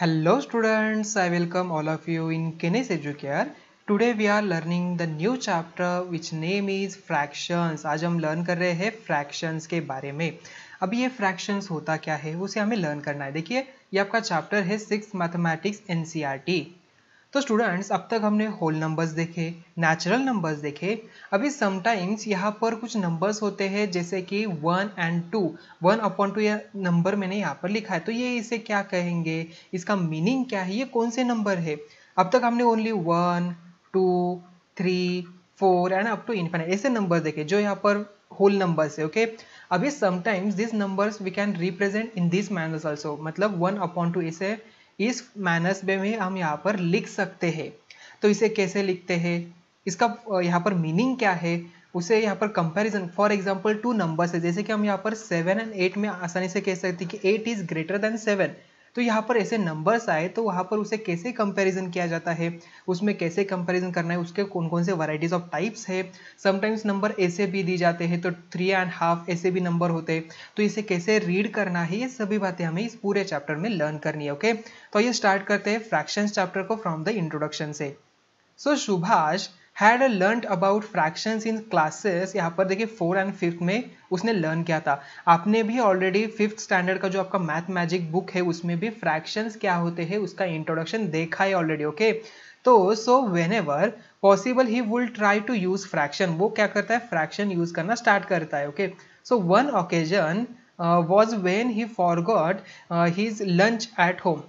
Hello students I welcome all of you in Kenes Educare today we are learning the new chapter which name is fractions आज हम learn कर रहे हैं fractions के बारे में अभी ये फ्रैक्शंस होता क्या है उसे हमें लर्न करना है देखिए ये आपका चैप्टर है सिक्स मैथमेटिक्स एन तो स्टूडेंट्स अब तक हमने होल नंबर्स देखे नेचुरल नंबर्स देखे अभी समटाइम्स यहाँ पर कुछ नंबर्स होते हैं जैसे कि one and two one upon two यह नंबर मैंने यहाँ पर लिखा है तो ये इसे क्या कहेंगे इसका मीनिंग क्या है ये कौन से नंबर है अब तक हमने only one two three four and up to infinite ऐसे नंबर देखे जो यहाँ पर होल नंबर्स है ओके अभी sometimes this numbers we can represent in this manners also मतलब वन अपॉन टू ऐसे इस माइनस बे में हम यहाँ पर लिख सकते हैं तो इसे कैसे लिखते हैं इसका यहाँ पर मीनिंग क्या है उसे यहाँ पर comparison for example two numbers है जैसे कि हम यहाँ पर सेवन एंड एट में आसानी से कह सकते हैं कि eight is greater than seven तो यहाँ पर ऐसे नंबर्स आए तो वहाँ पर उसे कैसे कंपैरिजन किया जाता है उसमें कैसे कंपैरिजन करना है उसके कौन कौन से वैरायटीज ऑफ टाइप्स है समटाइम्स नंबर ऐसे भी दी जाते हैं तो थ्री एंड हाफ ऐसे भी नंबर होते हैं तो इसे कैसे रीड करना है ये सभी बातें हमें इस पूरे चैप्टर में लर्न करनी है ओके तो ये स्टार्ट करते हैं फ्रैक्शन चैप्टर को फ्रॉम द इंट्रोडक्शन से so so, Subhash had learn about fractions in classes यहाँ पर देखिए फोर एंड फिफ्थ में उसने लर्न किया था आपने भी ऑलरेडी फिफ्थ स्टैंडर्ड का जो आपका मैथ मैजिक बुक है उसमें भी फ्रैक्शंस क्या होते हैं उसका इंट्रोडक्शन देखा है ऑलरेडी ओके okay? तो so whenever possible he will try to use fraction वो क्या करता है फ्रैक्शन यूज करना स्टार्ट करता है okay so one occasion was when he got his lunch at home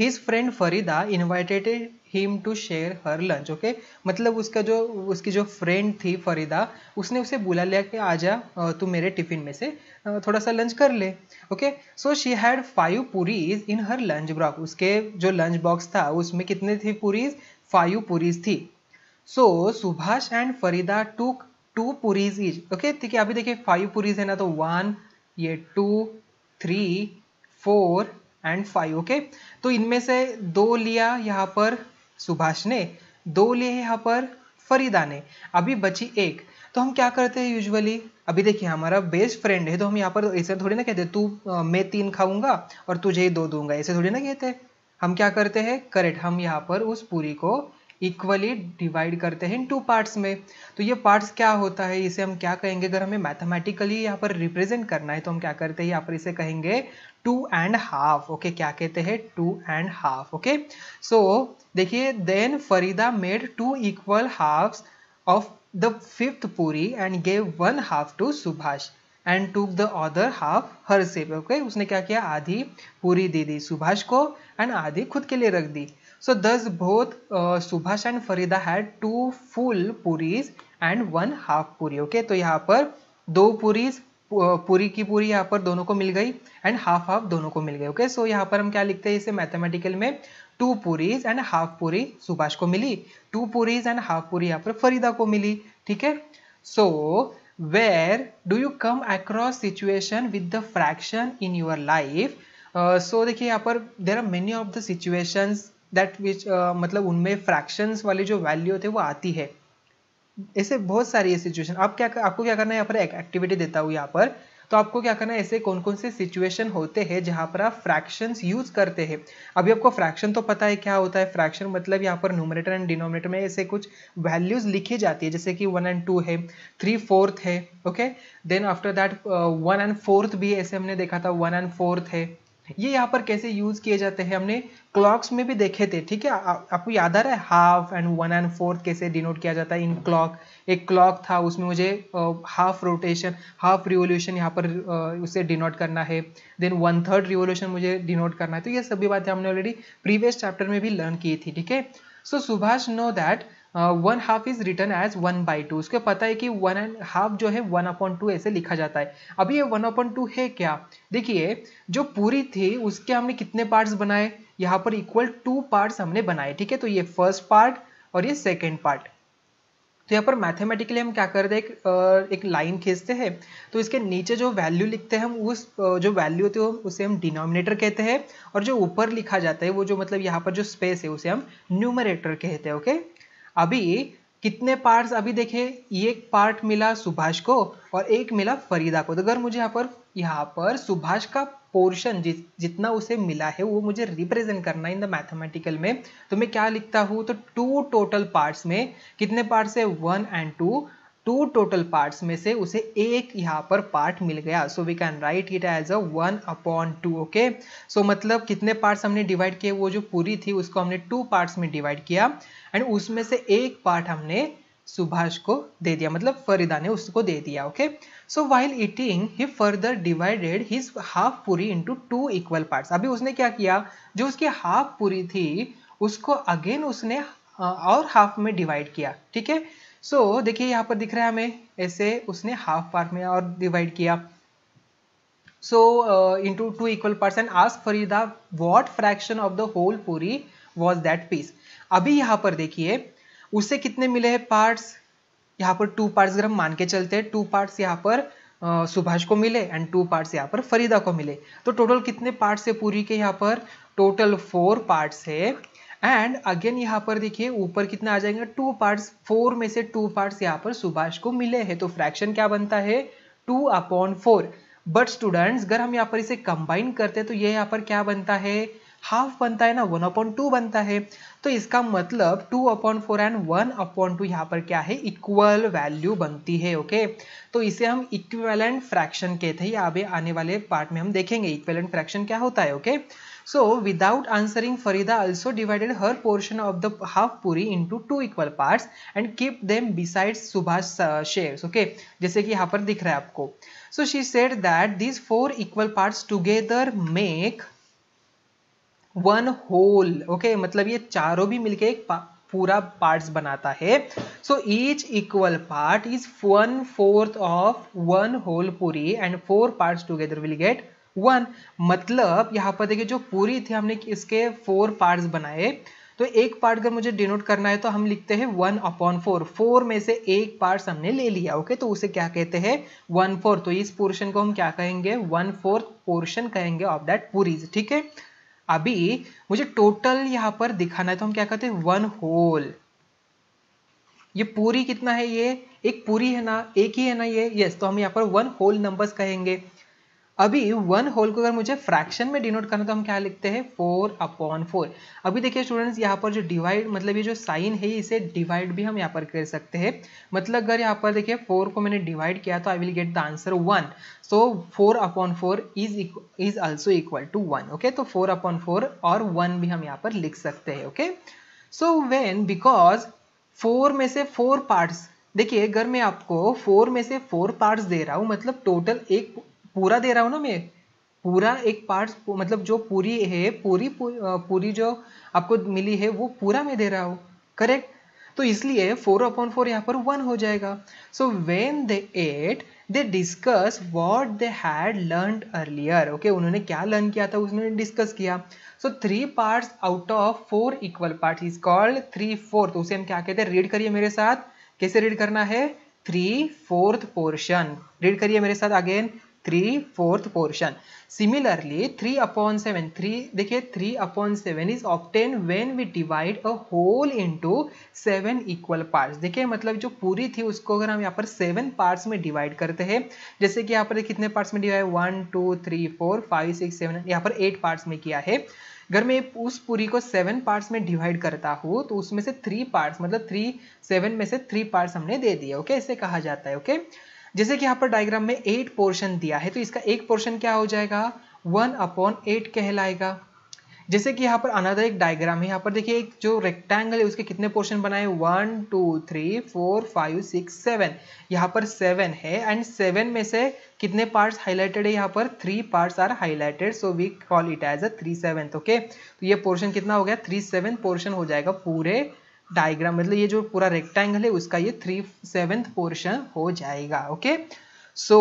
his friend Farida invited him to share her lunch okay मतलब उसका जो उसकी जो फ्रेंड थी फरीदा उसने उसे बुला लिया कि आ जा तू मेरे टिफिन में से थोड़ा सा लंच कर ले okay so she had five puris in her lunch ब्रॉक उसके जो लंच बॉक्स था उसमें कितने थी पूरीज फाइव पूरीज थी सो सुभाष एंड फरीदा टूक टू पूरीज इज ओके ठीक है अभी देखिए फाइव पूरीज है ना तो वन ये two three four and five okay तो इनमें से दो लिया यहाँ पर सुभाष ने दो लिए हैं यहाँ पर फरीदा ने अभी बची एक तो हम क्या करते हैं यूजुअली अभी देखिए हमारा बेस्ट फ्रेंड है तो हम यहाँ पर ऐसे थोड़ी ना कहते तू मैं तीन खाऊंगा और तुझे ही दो दूंगा ऐसे थोड़ी ना कहते हम क्या करते हैं करेक्ट हम यहाँ पर उस पूरी को इक्वली डिवाइड करते हैं इन टू पार्ट्स में तो ये पार्ट्स क्या होता है इसे हम क्या कहेंगे अगर हमें मैथमेटिकली यहाँ पर रिप्रेजेंट करना है तो हम क्या करते हैं यहाँ पर इसे कहेंगे टू एंड हाफ ओके क्या कहते हैं two and half okay so देखिए then Farida made two equal half of the fifth puri and gave one half to Subhash and took the other half her self okay उसने क्या किया आधी पूरी दे दी सुभाष को एंड आधी खुद के लिए रख दी So thus both uh, Subhash and Farida had two full puris and one half puri. Okay, तो यहाँ पर दो पुरीज पूरी uh, की पूरी यहाँ पर दोनों को मिल गई एंड हाफ हाफ दोनों को मिल गई ओके सो यहाँ पर हम क्या लिखते हैं इसे मैथमेटिकल में to puris and half puri Subhash को मिली two puris and half puri यहाँ पर फरीदा को मिली ठीक है so where do you come across situation with the fraction in your life so देखिए यहाँ पर there are many of the situations that which uh, मतलब उनमें फ्रैक्शंस वाली जो वैल्यू थे वो आती है ऐसे बहुत सारी है सिचुएशन आप क्या आपको क्या करना है यहाँ पर एक एक्टिविटी देता हूँ यहाँ पर तो आपको क्या करना है ऐसे कौन कौन से सिचुएशन होते हैं जहाँ पर आप फ्रैक्शंस यूज़ करते हैं अभी आपको फ्रैक्शन तो पता है क्या होता है फ्रैक्शन मतलब यहाँ पर न्यूमरेटर एंड डिनोमिनेटर में ऐसे कुछ वैल्यूज़ लिखी जाती है जैसे कि वन एंड टू है थ्री फोर्थ है okay then after that one and fourth भी ऐसे हमने देखा था वन एंड फोर्थ है ये यहाँ पर कैसे यूज किए जाते हैं हमने क्लॉक्स में भी देखे थे ठीक है आपको याद आ रहा है half and one and fourth कैसे डिनोट किया जाता है इन क्लॉक एक क्लॉक था उसमें मुझे हाफ रोटेशन हाफ रिवोल्यूशन यहाँ पर uh, उसे डिनोट करना है देन वन थर्ड रिवोल्यूशन मुझे डिनोट करना है तो ये सभी बातें हमने ऑलरेडी प्रीवियस चैप्टर में भी लर्न की थी ठीक है so Subhash know that one half is written as one by two उसको पता है कि वन एंड हाफ जो है वन अपॉइंट टू ऐसे लिखा जाता है अभी ये वन अपॉइंट टू है क्या देखिए जो पूरी थी उसके हमने कितने पार्ट्स बनाए यहाँ पर इक्वल टू पार्ट्स हमने बनाए ठीक है तो ये फर्स्ट पार्ट और ये सेकेंड पार्ट तो यहाँ पर मैथमेटिकली हम क्या करते हैं एक, एक लाइन खींचते हैं तो इसके नीचे जो वैल्यू लिखते हैं हम उस जो वैल्यू होती है उसे हम डिनोमिनेटर कहते हैं और जो ऊपर लिखा जाता है वो जो मतलब यहाँ पर जो स्पेस है उसे हम न्यूमरेटर कहते हैं ओके अभी कितने पार्ट्स अभी देखे एक पार्ट मिला सुभाष को और एक मिला फरीदा को तो अगर मुझे यहाँ पर यहाँ पर सुभाष का पोर्शन जि, जितना उसे मिला है वो मुझे रिप्रेजेंट करना है इन द मैथमेटिकल में तो मैं क्या लिखता हूँ तो टू टोटल पार्ट्स में कितने पार्ट्स है one and two two total parts में से उसे एक यहाँ पर पार्ट मिल गया so we can write it as a one upon two okay so मतलब कितने पार्ट्स हमने डिवाइड किए वो जो पूरी थी उसको हमने टू पार्ट्स में डिवाइड किया एंड उसमें से एक पार्ट हमने सुभाष को दे दिया मतलब फरीदा ने उसको दे दिया okay so while eating he further divided his half puri into two equal part अभी उसने क्या किया जो उसकी हाफ पूरी थी उसको अगेन उसने और हाफ में डिवाइड किया ठीक है सो so, देखिए यहाँ पर दिख रहा है हमें ऐसे उसने हाफ पार्ट में और डिवाइड किया so in two two equal parts and ask Farida what fraction of the whole puri was that अभी यहाँ पर देखिए उससे कितने मिले हैं पार्ट्स यहाँ पर टू पार्ट्स अगर हम मान के चलते हैं टू पार्ट्स यहाँ पर uh, सुभाष को मिले एंड टू पार्ट्स यहाँ पर फरीदा को मिले तो टोटल कितने पार्ट्स है पूरी के यहाँ पर टोटल फोर पार्ट्स है एंड अगेन यहाँ पर देखिए ऊपर कितना आ जाएगा टू पार्ट्स फोर में से टू पार्ट्स यहाँ पर सुभाष को मिले हैं तो फ्रैक्शन क्या बनता है two upon four but students अगर हम यहाँ पर इसे कंबाइन करते हैं तो ये यहाँ पर क्या बनता है हाफ बनता है ना वन अपॉन टू बनता है तो इसका मतलब two upon four and one upon two यहाँ पर क्या है इक्वल वैल्यू बनती है ओके तो इसे हम इक्वेलेंट फ्रैक्शन कहते हैं अभी आने वाले पार्ट में हम देखेंगे इक्वेलेंट फ्रैक्शन क्या होता है okay So without answering Farida also divided her portion of the half puri into two equal parts and kept them besides Subhash uh, shares okay jaise ki yahan par dikh raha hai aapko So she said that these four equal parts together make one whole okay मतलब ये चारों भी मिलके एक पा, पूरा parts बनाता है so each equal part is one fourth of one whole puri and four parts together will get one मतलब यहाँ पर देखिए जो पूरी थी हमने इसके फोर पार्ट्स बनाए तो एक पार्ट अगर मुझे डिनोट करना है तो हम लिखते हैं वन अपॉन फोर फोर में से एक पार्ट हमने ले लिया ओके तो उसे क्या कहते हैं वन फोर तो इस पोर्शन को हम क्या कहेंगे वन फोर्थ पोर्शन कहेंगे ऑफ दैट पूरीज ठीक है अभी मुझे टोटल यहाँ पर दिखाना है तो हम क्या कहते हैं वन होल ये पूरी कितना है ये एक पूरी है ना एक ही है ना ये यस तो हम यहाँ पर वन होल नंबर्स कहेंगे अभी वन होल को अगर मुझे फ्रैक्शन में डिनोट करना तो हम क्या लिखते हैं फोर अपॉन फोर अभी देखिए स्टूडेंट्स यहाँ पर जो डिवाइड मतलब ये जो साइन है इसे डिवाइड भी हम यहाँ पर कर सकते हैं मतलब अगर यहाँ पर देखिए फोर को मैंने डिवाइड किया तो I will get the answer one so four upon four is is also equal to one okay तो फोर अपॉन फोर और वन भी हम यहाँ पर लिख सकते हैं okay so when because four में से फोर पार्ट्स देखिए अगर मैं आपको फोर में से फोर पार्ट्स दे रहा हूँ मतलब टोटल एक पूरा दे रहा हूँ ना मैं पूरा एक पार्ट मतलब जो पूरी है पूरी पूरी जो आपको मिली है वो पूरा मैं दे रहा हूँ करेक्ट तो इसलिए फोर अपॉन फोर यहाँ पर वन हो जाएगा so when they ate they discuss what they had learn earlier okay उन्होंने क्या लर्न किया था उसने डिस्कस किया so three parts out of four equal part is called three fourth उसे हम क्या कहते हैं रीड करिए मेरे साथ कैसे रीड करना है थ्री फोर्थ पोर्शन रीड करिए मेरे साथ again three fourth portion similarly three upon seven three देखिए three upon seven is obtain when we divide a whole into seven equal parts देखिए मतलब जो पूरी थी उसको अगर हम यहाँ पर सेवन पार्ट्स में डिवाइड करते हैं जैसे कि यहाँ पर कितने पार्ट्स में divide one two three four five six seven यहाँ पर एट पार्ट्स में किया है अगर मैं उस पूरी को सेवन पार्ट्स में डिवाइड करता हूँ तो उसमें से थ्री पार्ट्स मतलब थ्री सेवन में से थ्री पार्ट्स हमने दे दिए ओके इसे कहा जाता है ओके जैसे कि यहाँ पर डायग्राम में एट पोर्शन दिया है तो इसका एक पोर्शन क्या हो जाएगा वन अपॉन एट कहलाएगा जैसे कि यहाँ पर अनदर एक डायग्राम है यहाँ पर देखिए एक जो रेक्टेंगल है उसके कितने पोर्शन बनाए one two three four five six seven यहाँ पर सेवन है एंड सेवन में से कितने पार्ट्स हाईलाइटेड है यहाँ पर three parts are highlighted so we call it as a three seven okay तो ये पोर्शन कितना हो गया थ्री सेवन पोर्शन हो जाएगा पूरे डायग्राम मतलब ये जो पूरा रेक्टेंगल है उसका ये थ्री सेवेंथ पोर्शन हो जाएगा okay so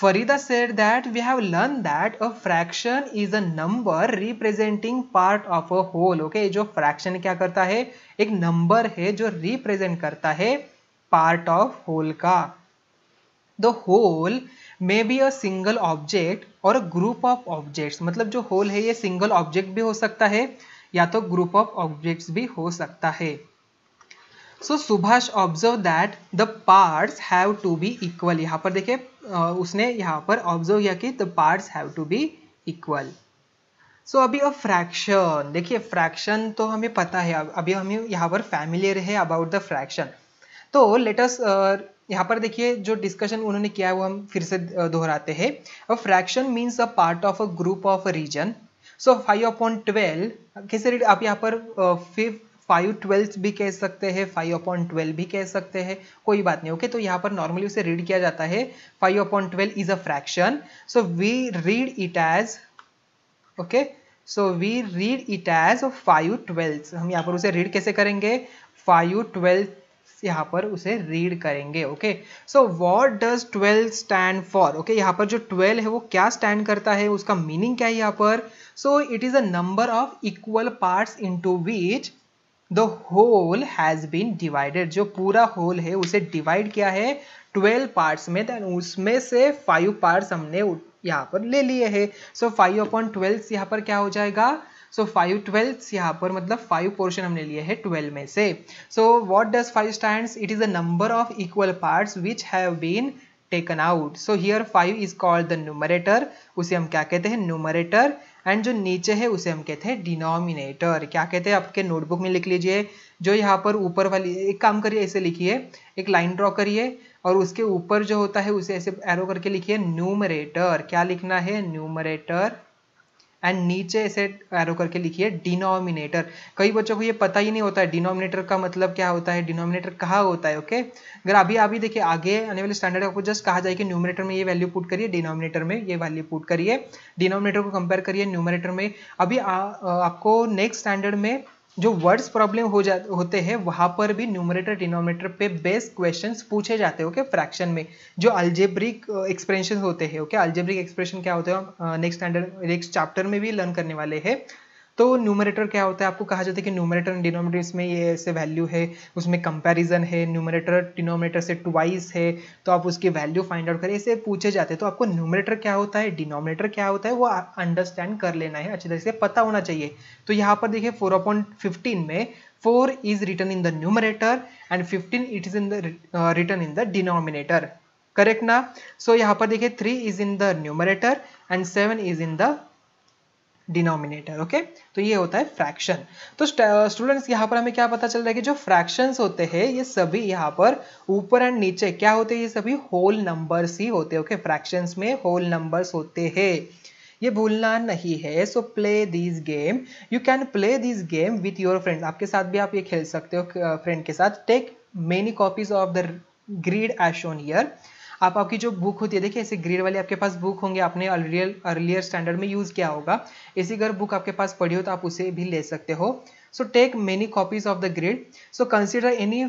Farida said that we have learn that a fraction is a number representing part of a whole okay जो फ्रैक्शन क्या करता है एक नंबर है जो रिप्रेजेंट करता है पार्ट ऑफ होल का the whole may be a single object और अ ग्रुप ऑफ ऑब्जेक्ट्स मतलब जो होल है ये सिंगल ऑब्जेक्ट भी हो सकता है या तो ग्रुप ऑफ ऑब्जेक्ट्स भी हो सकता है so Subhash observe that the parts have to be equal यहाँ पर देखिए उसने यहाँ पर ऑब्जर्व किया कि the parts have to be equal so अभी अब फ्रैक्शन देखिए फ्रैक्शन तो हमें पता है अभी हमें यहाँ पर फैमिलियर है अबाउट द फ्रैक्शन तो लेटस यहाँ पर देखिए जो डिस्कशन उन्होंने किया है वो हम फिर से दोहराते हैं a fraction means a part of a group of a region so five upon twelve कैसे आप यहाँ पर फिफ्थ फाइव ट्वेल्थ भी कह सकते हैं फाइव अपॉन ट्वेल्व भी कह सकते हैं कोई बात नहीं ओके okay? तो यहाँ पर नॉर्मली उसे रीड किया जाता है five upon twelve is a fraction so we read it as okay so we read it as five twelfth हम यहाँ पर उसे रीड कैसे करेंगे फाइव ट्वेल्थ यहाँ पर उसे रीड करेंगे okay so what does twelve stand for okay यहाँ पर जो ट्वेल्व है वो क्या स्टैंड करता है उसका मीनिंग क्या है यहाँ पर so it is a number of equal parts into which the whole has been divided जो पूरा होल है उसे डिवाइड किया है ट्वेल्व पार्ट्स में देन उसमें से फाइव पार्ट्स हमने यहाँ पर ले लिए है सो फाइव अपॉन ट्वेल्व यहाँ पर क्या हो जाएगा सो फाइव ट्वेल्थ यहाँ पर मतलब फाइव पोर्शन हमने लिए है ट्वेल्व में से so what does five stand it is the number of equal part which have been taken out so here five is called the numerator उसे हम क्या कहते हैं न्यूमरेटर एंड जो नीचे है उसे हम कहते हैं डिनोमिनेटर क्या कहते हैं आपके नोटबुक में लिख लीजिए जो यहाँ पर ऊपर वाली एक काम करिए ऐसे लिखिए एक लाइन ड्रॉ करिए और उसके ऊपर जो होता है उसे ऐसे एरो करके लिखिए न्यूमरेटर क्या लिखना है न्यूमरेटर एंड नीचे इसे एरो करके लिखिए डिनोमिनेटर कई बच्चों को ये पता ही नहीं होता है डिनोमिनेटर का मतलब क्या होता है डिनोमिनेटर कहाँ होता है ओके अगर अभी अभी देखिए आगे आने वाले स्टैंडर्ड आपको जस्ट कहा जाए कि न्यूमिनेटर में ये वैल्यू पुट करिए डिनोमिनेटर में ये वैल्यू पुट करिए डिनोमिनेटर को कंपेयर करिए न्यूमिनेटर में अभी आ, आ, आपको नेक्स्ट स्टैंडर्ड में जो वर्ड्स प्रॉब्लम हो जा होते हैं वहाँ पर भी न्यूमरेटर डिनोमिनेटर पे बेस्ट क्वेश्चन पूछे जाते हैं ओके फ्रैक्शन में जो अल्जेब्रिक एक्सप्रेशन uh, होते हैं ओके अल्जेब्रिक एक्सप्रेशन क्या होते हैं नेक्स्ट स्टैंडर्ड नेक्स्ट चैप्टर में भी लर्न करने वाले हैं तो न्यूमरेटर क्या होता है आपको कहा जाता है कि न्यूमरेटर एंड डिनोमिनेटर इसमें ये ऐसे वैल्यू है उसमें कंपैरिजन है न्यूमरेटर डिनोमिनेटर से ट्वाइस है तो आप उसकी वैल्यू फाइंड आउट करें ऐसे पूछे जाते हैं तो आपको न्यूमरेटर क्या होता है डिनोमिनेटर क्या होता है वो अंडरस्टैंड कर लेना है अच्छी तरह से पता होना चाहिए तो यहाँ पर देखिए फोर में four is written in the numerator and fifteen it is in the written in the denominator correct ना सो so, यहाँ पर देखिए three is in the numerator and seven is in the denominator okay तो ये होता है fraction तो students यहाँ पर हमें क्या पता चल रहा है कि जो फ्रैक्शंस होते हैं ये सभी यहाँ पर ऊपर एंड नीचे क्या होते हैं ये सभी होल नंबर्स ही होते हैं ओके फ्रैक्शंस में होल नंबर्स होते हैं ये भूलना नहीं है so play this game you can play this game with your friend आपके साथ भी आप ये खेल सकते हो फ्रेंड के साथ take many copies of the grid as shown here आप आपकी जो बुक होती है देखिए ऐसे ग्रेड वाली आपके पास बुक होंगे आपने अर्लियर अर्लियर स्टैंडर्ड में यूज़ किया होगा ऐसी अगर बुक आपके पास पढ़ी हो तो आप उसे भी ले सकते हो so take many copies of the grade so consider any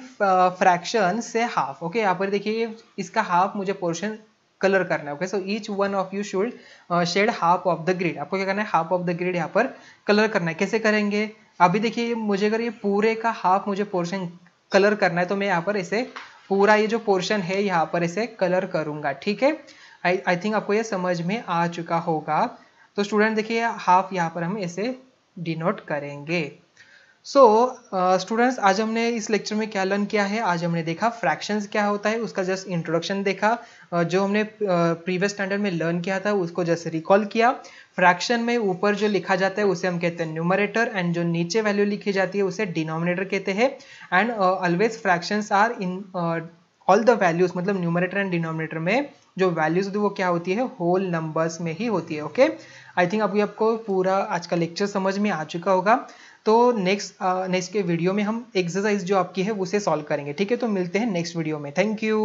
fraction से हाफ ओके यहाँ पर देखिए इसका हाफ मुझे पोर्शन कलर करना है okay so each one of you should shade half of the grade आपको क्या करना है हाफ ऑफ द ग्रेड यहाँ पर कलर करना है कैसे करेंगे अभी देखिए मुझे अगर ये पूरे का हाफ मुझे पोर्शन कलर करना है तो मैं यहाँ पर इसे पूरा ये जो पोर्शन है यहाँ पर इसे कलर करूँगा ठीक है आई आई थिंक आपको ये समझ में आ चुका होगा तो स्टूडेंट देखिए हाफ यहाँ पर हम इसे डिनोट करेंगे सो स्टूडेंट्स uh, आज हमने इस लेक्चर में क्या लर्न किया है आज हमने देखा फ्रैक्शंस क्या होता है उसका जस्ट इंट्रोडक्शन देखा uh, जो हमने प्रीवियस uh, स्टैंडर्ड में लर्न किया था उसको जस्ट रिकॉल किया फ्रैक्शन में ऊपर जो लिखा जाता है उसे हम कहते हैं न्यूमरेटर एंड जो नीचे वैल्यू लिखी जाती है उसे डिनोमिनेटर कहते हैं and always fractions are in all the values मतलब न्यूमरेटर एंड डिनोमिनेटर में जो वैल्यूज होती वो क्या होती है होल नंबर्स में ही होती है ओके आई थिंक अभी आपको पूरा आज का लेक्चर समझ में आ चुका होगा तो नेक्स्ट नेक्स्ट uh, के वीडियो में हम एक्सरसाइज जो आपकी है उसे सॉल्व करेंगे ठीक है तो मिलते हैं नेक्स्ट वीडियो में थैंक यू